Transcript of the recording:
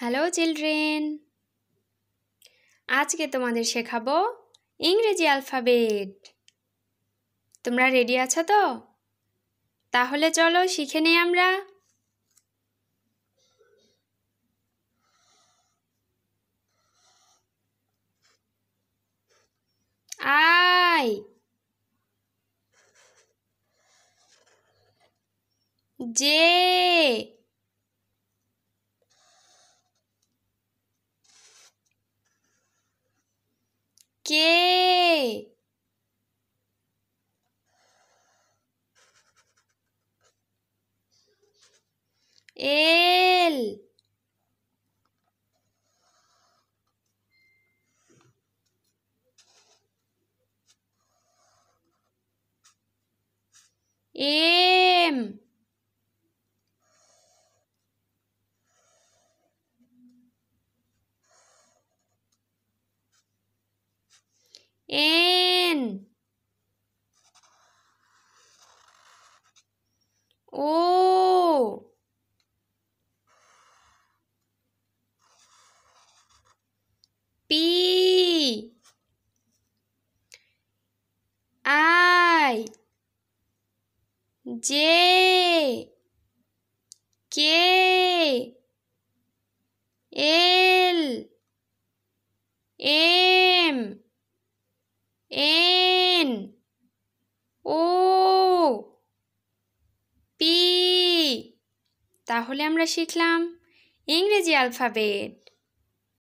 Hello children আজকে তোমাদের শেখাবো ইংরেজি অ্যালফাবেট তোমরা রেডি আছো তো তাহলে চলো শিখে নেই আমরা I J qué? Él. Em. N O P I J K L N N O P তাহলে আমরা শিখলাম ইংরেজি অ্যালফাবেট